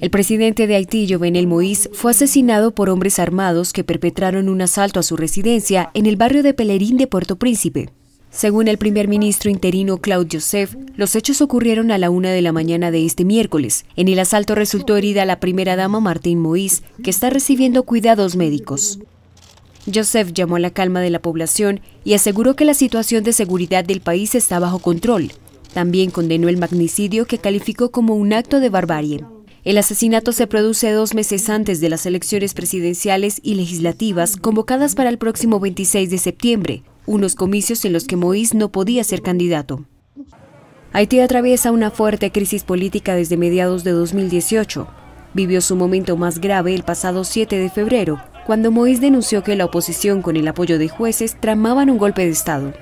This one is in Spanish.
El presidente de Haití, Jovenel Moïse, fue asesinado por hombres armados que perpetraron un asalto a su residencia en el barrio de Pelerín de Puerto Príncipe. Según el primer ministro interino Claude Joseph, los hechos ocurrieron a la una de la mañana de este miércoles. En el asalto resultó herida la primera dama Martín Moïse, que está recibiendo cuidados médicos. Joseph llamó a la calma de la población y aseguró que la situación de seguridad del país está bajo control. También condenó el magnicidio que calificó como un acto de barbarie. El asesinato se produce dos meses antes de las elecciones presidenciales y legislativas convocadas para el próximo 26 de septiembre, unos comicios en los que Moïse no podía ser candidato. Haití atraviesa una fuerte crisis política desde mediados de 2018. Vivió su momento más grave el pasado 7 de febrero, cuando Moïse denunció que la oposición con el apoyo de jueces tramaban un golpe de Estado.